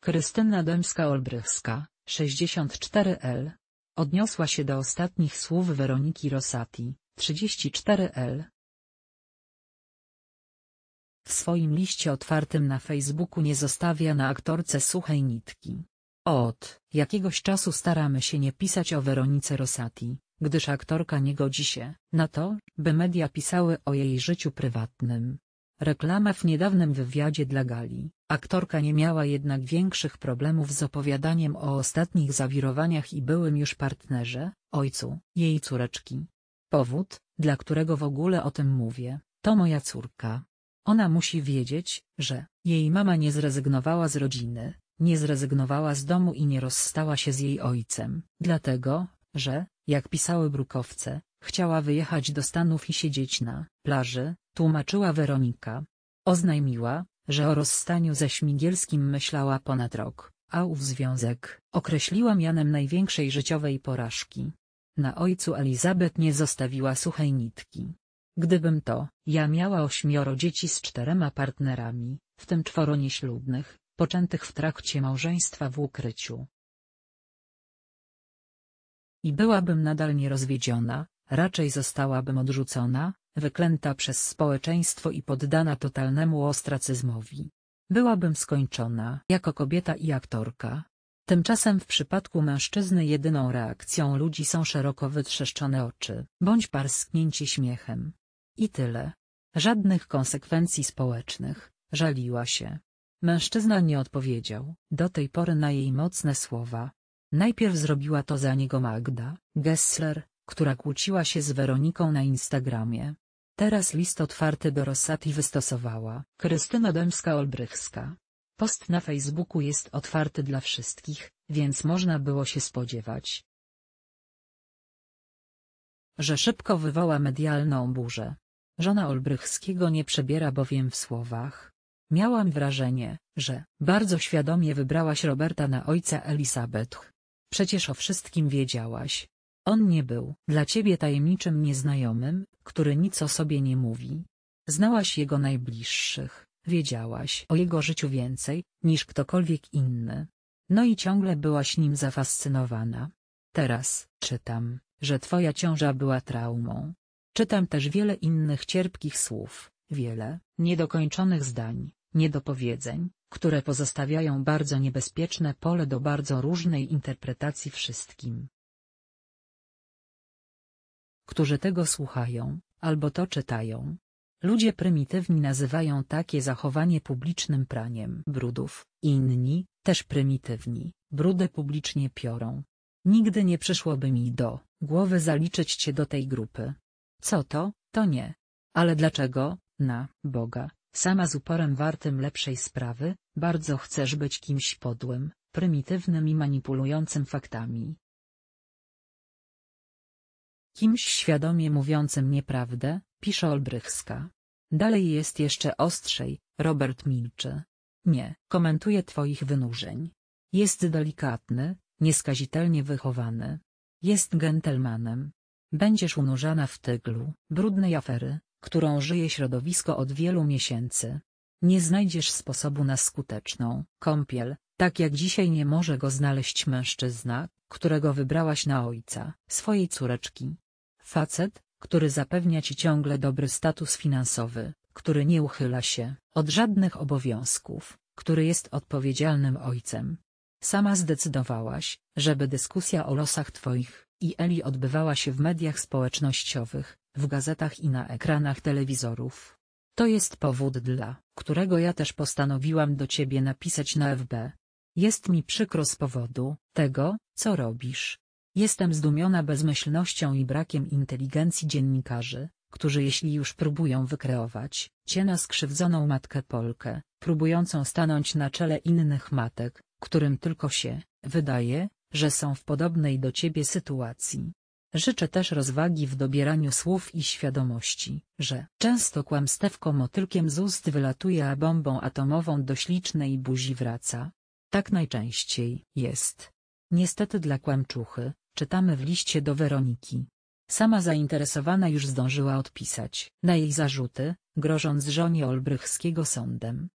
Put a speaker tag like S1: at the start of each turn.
S1: Krystyna Dębska-Olbrychska, 64L. Odniosła się do ostatnich słów Weroniki Rosati, 34L. W swoim liście otwartym na Facebooku nie zostawia na aktorce suchej nitki. Od jakiegoś czasu staramy się nie pisać o Weronice Rosati, gdyż aktorka nie godzi się na to, by media pisały o jej życiu prywatnym. Reklama w niedawnym wywiadzie dla Gali. Aktorka nie miała jednak większych problemów z opowiadaniem o ostatnich zawirowaniach i byłym już partnerze, ojcu, jej córeczki. Powód, dla którego w ogóle o tym mówię, to moja córka. Ona musi wiedzieć, że jej mama nie zrezygnowała z rodziny, nie zrezygnowała z domu i nie rozstała się z jej ojcem, dlatego, że, jak pisały brukowce, chciała wyjechać do Stanów i siedzieć na plaży, tłumaczyła Weronika. Oznajmiła, że o rozstaniu ze Śmigielskim myślała ponad rok, a ów związek określiła mianem największej życiowej porażki. Na ojcu Elizabeth nie zostawiła suchej nitki. Gdybym to, ja miała ośmioro dzieci z czterema partnerami, w tym czworo nieślubnych, poczętych w trakcie małżeństwa w ukryciu. I byłabym nadal nierozwiedziona, raczej zostałabym odrzucona, wyklęta przez społeczeństwo i poddana totalnemu ostracyzmowi. Byłabym skończona jako kobieta i aktorka. Tymczasem w przypadku mężczyzny jedyną reakcją ludzi są szeroko wytrzeszczone oczy, bądź parsknięci śmiechem. I tyle. Żadnych konsekwencji społecznych, żaliła się. Mężczyzna nie odpowiedział, do tej pory na jej mocne słowa. Najpierw zrobiła to za niego Magda, Gessler, która kłóciła się z Weroniką na Instagramie. Teraz list otwarty do Rosati wystosowała Krystyna Dębska-Olbrychska. Post na Facebooku jest otwarty dla wszystkich, więc można było się spodziewać, że szybko wywoła medialną burzę. Żona Olbrychskiego nie przebiera bowiem w słowach. Miałam wrażenie, że bardzo świadomie wybrałaś Roberta na ojca Elisabeth. Przecież o wszystkim wiedziałaś, on nie był dla ciebie tajemniczym nieznajomym, który nic o sobie nie mówi. Znałaś jego najbliższych, wiedziałaś o jego życiu więcej, niż ktokolwiek inny. No i ciągle byłaś nim zafascynowana. Teraz czytam, że twoja ciąża była traumą. Czytam też wiele innych cierpkich słów, wiele niedokończonych zdań, niedopowiedzeń, które pozostawiają bardzo niebezpieczne pole do bardzo różnej interpretacji wszystkim, którzy tego słuchają, albo to czytają. Ludzie prymitywni nazywają takie zachowanie publicznym praniem brudów, inni, też prymitywni, brudę publicznie piorą. Nigdy nie przyszłoby mi do głowy zaliczyć cię do tej grupy. Co to, to nie. Ale dlaczego, na Boga, sama z uporem wartym lepszej sprawy, bardzo chcesz być kimś podłym, prymitywnym i manipulującym faktami, kimś świadomie mówiącym nieprawdę, pisze Olbrychska. Dalej jest jeszcze ostrzej, Robert milczy. Nie, komentuje twoich wynurzeń. Jest delikatny, nieskazitelnie wychowany. Jest gentelmanem. Będziesz unurzana w tyglu, brudnej afery, którą żyje środowisko od wielu miesięcy. Nie znajdziesz sposobu na skuteczną kąpiel, tak jak dzisiaj nie może go znaleźć mężczyzna, którego wybrałaś na ojca swojej córeczki. Facet, który zapewnia ci ciągle dobry status finansowy, który nie uchyla się od żadnych obowiązków, który jest odpowiedzialnym ojcem. Sama zdecydowałaś, żeby dyskusja o losach twoich i Eli odbywała się w mediach społecznościowych, w gazetach i na ekranach telewizorów. To jest powód dla którego ja też postanowiłam do ciebie napisać na FB. Jest mi przykro z powodu tego, co robisz, Jestem zdumiona bezmyślnością i brakiem inteligencji dziennikarzy, którzy jeśli już próbują wykreować ciena skrzywdzoną matkę Polkę, próbującą stanąć na czele innych matek, którym tylko się wydaje, że są w podobnej do ciebie sytuacji. Życzę też rozwagi w dobieraniu słów i świadomości, że często kłamstewko motylkiem z ust wylatuje, a bombą atomową do ślicznej buzi wraca. Tak najczęściej jest. Niestety dla kłamczuchy, Czytamy w liście do Weroniki. Sama zainteresowana już zdążyła odpisać na jej zarzuty, grożąc żonie Olbrychskiego sądem.